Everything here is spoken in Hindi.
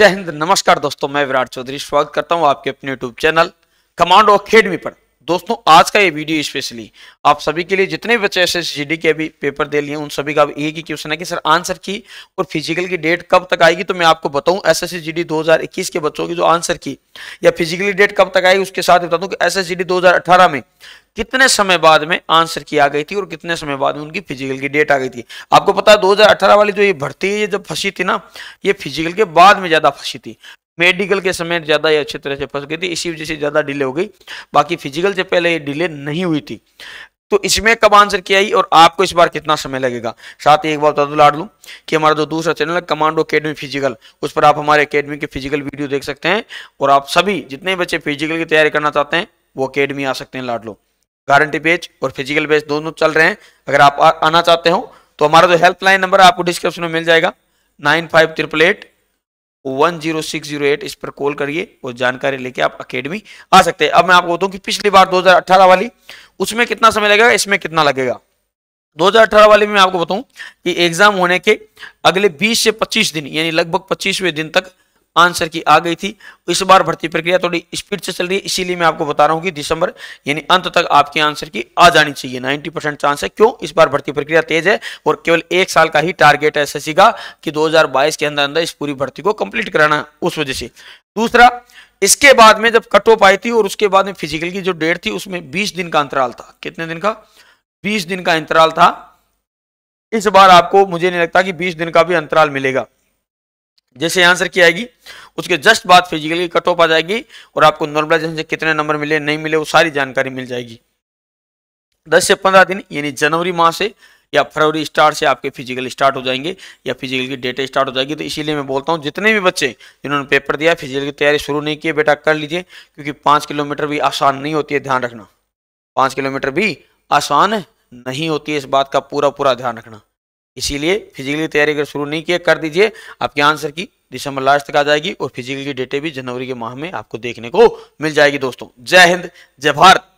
जय हिंद नमस्कार दोस्तों मैं विराट चौधरी स्वागत करता हूं आपके अपने यूट्यूब चैनल कमांडो अकेडमी पर दोस्तों आज का ये वीडियो स्पेशली आप सभी के लिए जितने बच्चे एस एस के अभी पेपर दे लिए उन सभी का अब एक ही क्वेश्चन है कि सर आंसर की और फिजिकल की डेट कब तक आएगी तो मैं आपको बताऊं एस एस सी के बच्चों की जो आंसर की या फिजिकली डेट कब तक आएगी उसके साथ बता दूं कि एस एस में कितने समय बाद में आंसर की आ गई थी और कितने समय बाद में उनकी फिजिकल की डेट आ गई थी आपको पता है 2018 वाली जो ये भर्ती है ये जब फंसी थी ना ये फिजिकल के बाद में ज्यादा फंसी थी मेडिकल के समय ज़्यादा ये अच्छी तरह से फंस गई थी इसी वजह से ज़्यादा डिले हो गई बाकी फिजिकल से पहले ये डिले नहीं हुई थी तो इसमें कब आंसर किया ही और आपको इस बार कितना समय लगेगा साथ ही एक बार बता लाड़ लूँ कि हमारा जो दूसरा चैनल है कमांडो अकेडमी फिजिकल उस पर आप हमारे अकेडमी के फिजिकल वीडियो देख सकते हैं और आप सभी जितने बच्चे फिजिकल की तैयारी करना चाहते हैं वो अकेडमी आ सकते हैं लाड लो गारंटी पेज और फिजिकल पेज दोनों चल रहे हैं अगर आप आना चाहते हो तो हमारा जो हेल्पलाइन नंबर आपको डिस्क्रिप्शन में मिल जाएगा nine five triple eight one zero six zero eight इस पर कॉल करिए और जानकारी लेके आप अकेडमी आ सकते हैं अब मैं आपको बताऊं कि पिछली बार 2018 वाली उसमें कितना समय लगेगा इसमें कितना लगेगा 2018 वाले में आपको बताऊं कि एग्जाम होने के अगले 20 से 25 दिन यानी लगभग 25वें दिन तक आंसर की आ गई थी इस बार भर्ती प्रक्रिया थोड़ी स्पीड से चल रही है इसीलिए मैं आपको बता रहा हूँ कि दिसंबर यानी अंत तक आपके आंसर की आ जानी चाहिए 90 परसेंट चांस है क्यों इस बार भर्ती प्रक्रिया तेज है और केवल एक साल का ही टारगेट है एस का कि 2022 के अंदर अंदर इस पूरी भर्ती को कंप्लीट कराना उस वजह से दूसरा इसके बाद में जब कट ऑफ आई थी और उसके बाद में फिजिकल की जो डेट थी उसमें बीस दिन का अंतराल था कितने दिन का बीस दिन का अंतराल था इस बार आपको मुझे नहीं लगता कि बीस दिन का भी अंतराल मिलेगा जैसे आंसर की आएगी उसके जस्ट बाद फिजिकल की कट ऑफ आ जाएगी और आपको नॉर्मलाइजेशन से कितने नंबर मिले नहीं मिले वो सारी जानकारी मिल जाएगी दस से पंद्रह दिन यानी जनवरी माह से या फरवरी स्टार्ट से आपके फिजिकल स्टार्ट हो जाएंगे या फिजिकल की डेटा स्टार्ट हो जाएगी तो इसीलिए मैं बोलता हूँ जितने भी बच्चे जिन्होंने पेपर दिया फिजिकल की तैयारी शुरू नहीं की बेटा कर लीजिए क्योंकि पाँच किलोमीटर भी आसान नहीं होती है ध्यान रखना पाँच किलोमीटर भी आसान नहीं होती है इस बात का पूरा पूरा ध्यान रखना इसीलिए फिजिकल की तैयारी अगर शुरू नहीं किया कर दीजिए आपके आंसर की दिसंबर लास्ट तक आ जाएगी और फिजिकल की भी जनवरी के माह में आपको देखने को मिल जाएगी दोस्तों जय हिंद जय भारत